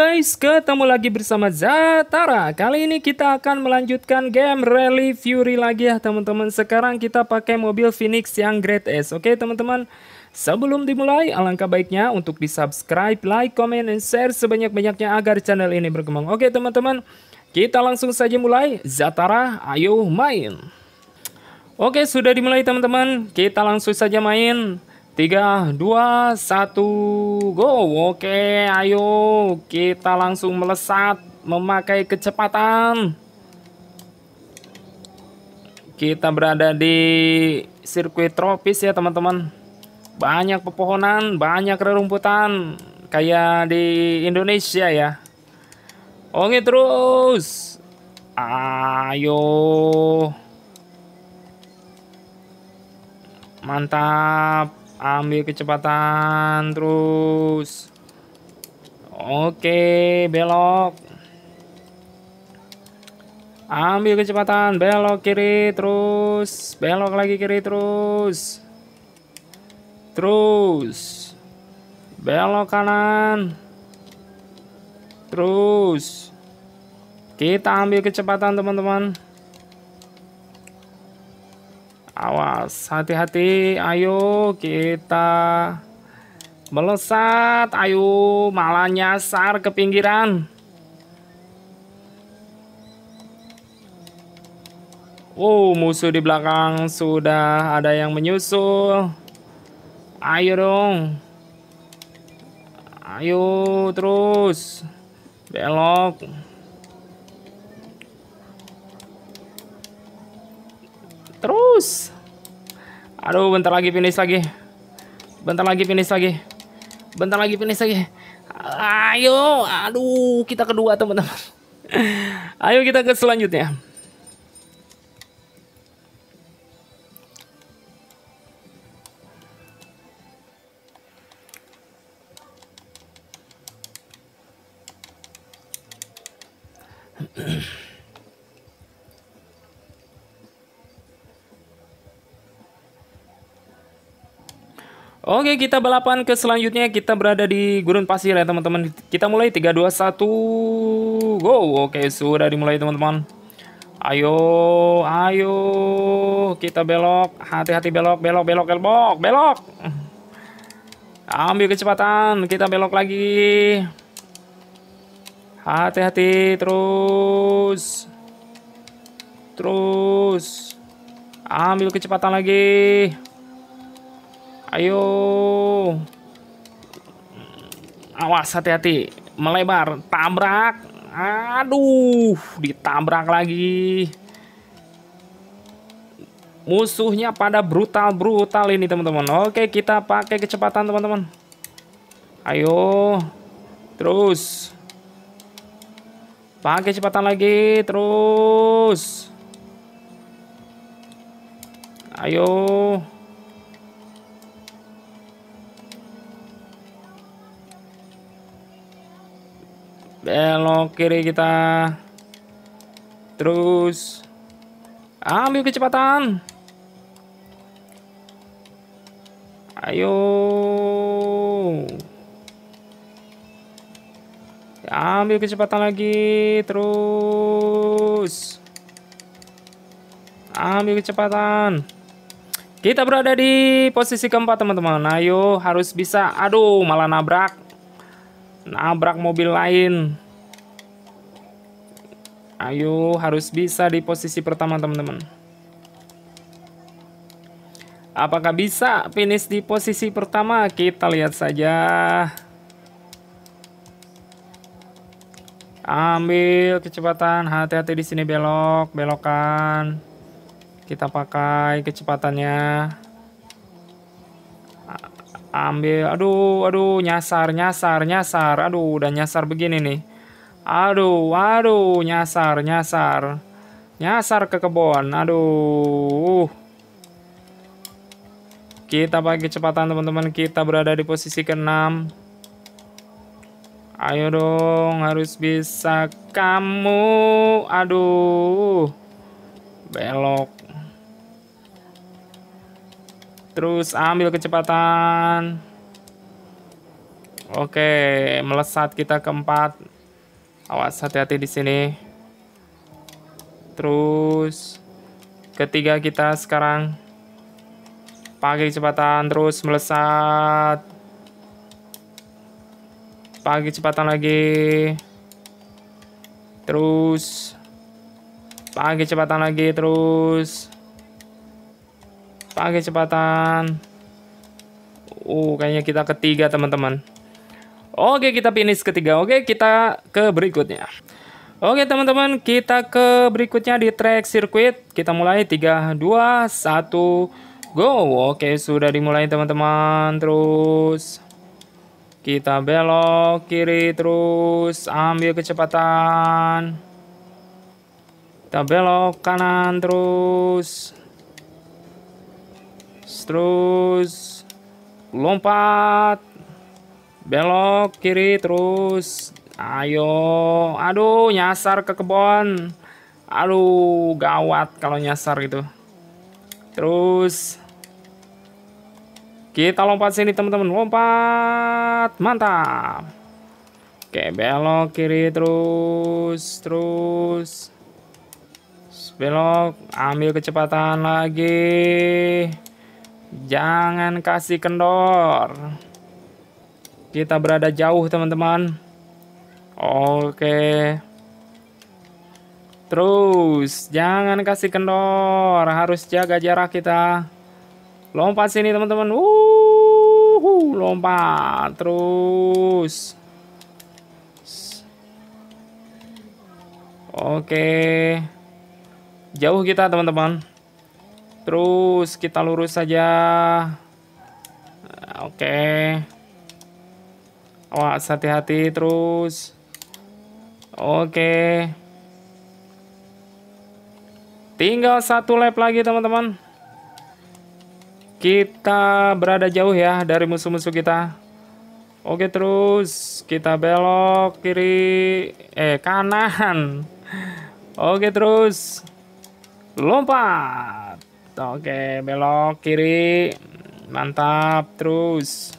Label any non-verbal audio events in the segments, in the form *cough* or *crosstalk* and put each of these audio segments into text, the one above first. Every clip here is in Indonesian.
guys, ketemu lagi bersama Zatara Kali ini kita akan melanjutkan game Rally Fury lagi ya teman-teman Sekarang kita pakai mobil Phoenix yang Grade S Oke teman-teman, sebelum dimulai alangkah baiknya untuk di subscribe, like, comment, and share sebanyak-banyaknya agar channel ini berkembang Oke teman-teman, kita langsung saja mulai Zatara, ayo main Oke sudah dimulai teman-teman, kita langsung saja main 3, 2, 1, go Oke ayo kita langsung melesat memakai kecepatan Kita berada di sirkuit tropis ya teman-teman Banyak pepohonan, banyak rerumputan Kayak di Indonesia ya Ongi terus Ayo Mantap ambil kecepatan terus oke belok ambil kecepatan belok kiri terus belok lagi kiri terus terus belok kanan terus kita ambil kecepatan teman-teman Awas, hati-hati. Ayo kita melesat. Ayo malah nyasar ke pinggiran. Wow, oh, musuh di belakang sudah ada yang menyusul. Ayo dong. Ayo terus. Belok. terus. Aduh, bentar lagi finish lagi. Bentar lagi finish lagi. Bentar lagi finish lagi. Ayo, aduh, kita kedua teman-teman. *laughs* Ayo kita ke selanjutnya. *clears throat* Oke, kita balapan ke selanjutnya. Kita berada di gurun pasir ya, teman-teman. Kita mulai 3 2 1 go. Oke, sudah dimulai, teman-teman. Ayo, ayo. Kita belok. Hati-hati belok, belok, belok, belok, belok. Ambil kecepatan. Kita belok lagi. Hati-hati terus. Terus. Ambil kecepatan lagi. Ayo. Awas hati-hati. Melebar, tabrak. Aduh, ditabrak lagi. Musuhnya pada brutal-brutal ini, teman-teman. Oke, kita pakai kecepatan, teman-teman. Ayo. Terus. Pakai kecepatan lagi, terus. Ayo. belok kiri kita terus ambil kecepatan ayo ambil kecepatan lagi terus ambil kecepatan kita berada di posisi keempat teman-teman ayo harus bisa aduh malah nabrak nabrak mobil lain. Ayo, harus bisa di posisi pertama, teman-teman. Apakah bisa finish di posisi pertama? Kita lihat saja. Ambil kecepatan, hati-hati di sini belok, belokan. Kita pakai kecepatannya ambil aduh aduh nyasar nyasar nyasar aduh udah nyasar begini nih aduh aduh nyasar nyasar nyasar ke kebun aduh kita pakai kecepatan teman-teman kita berada di posisi keenam ayo dong harus bisa kamu aduh belok Terus ambil kecepatan. Oke, melesat kita keempat. Awas hati-hati di sini. Terus ketiga kita sekarang pagi kecepatan terus melesat. Pagi kecepatan lagi. Terus pagi kecepatan lagi terus Pakai kecepatan. Oh, kayaknya kita ketiga, teman-teman. Oke, kita finish ketiga. Oke, kita ke berikutnya. Oke, teman-teman, kita ke berikutnya di track sirkuit. Kita mulai 3 2 1 go. Oke, sudah dimulai, teman-teman. Terus kita belok kiri terus ambil kecepatan. Kita belok kanan terus terus lompat belok kiri terus ayo aduh nyasar ke kebon aduh gawat kalau nyasar gitu terus kita lompat sini teman-teman lompat mantap oke belok kiri terus terus belok ambil kecepatan lagi Jangan kasih kendor. Kita berada jauh, teman-teman. Oke. Terus, jangan kasih kendor. Harus jaga jarak kita. Lompat sini, teman-teman. lompat. Terus. Oke. Jauh kita, teman-teman. Terus kita lurus saja. Eh, oke. Okay. hati-hati terus. Oke. Tinggal satu lap lagi teman-teman. Kita berada jauh ya dari musuh-musuh kita. Oke terus kita belok kiri eh kanan. Oke terus lompat. Oke, belok kiri. Mantap, terus.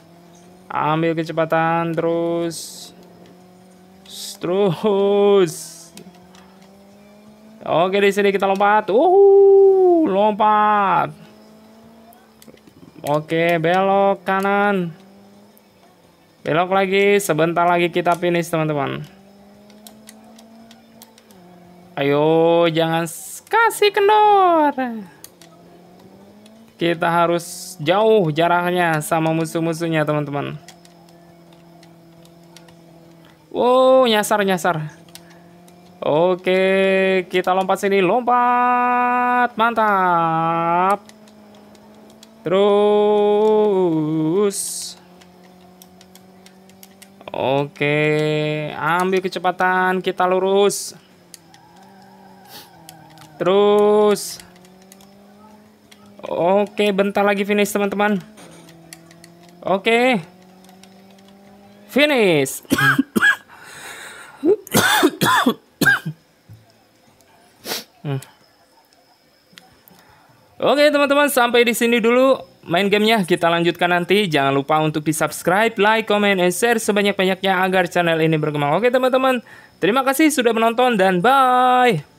Ambil kecepatan terus. Terus. Oke, di sini kita lompat. Uh, lompat. Oke, belok kanan. Belok lagi, sebentar lagi kita finish, teman-teman. Ayo, jangan kasih kendor. Kita harus jauh jaraknya sama musuh-musuhnya, teman-teman. Wow, nyasar-nyasar. Oke, kita lompat sini. Lompat. Mantap. Terus. Oke, ambil kecepatan, kita lurus. Terus. Oke, bentar lagi finish teman-teman. Oke. Finish. Hmm. Oke teman-teman, sampai di sini dulu main gamenya. Kita lanjutkan nanti. Jangan lupa untuk di subscribe, like, comment, and share sebanyak-banyaknya agar channel ini berkembang. Oke teman-teman, terima kasih sudah menonton dan bye.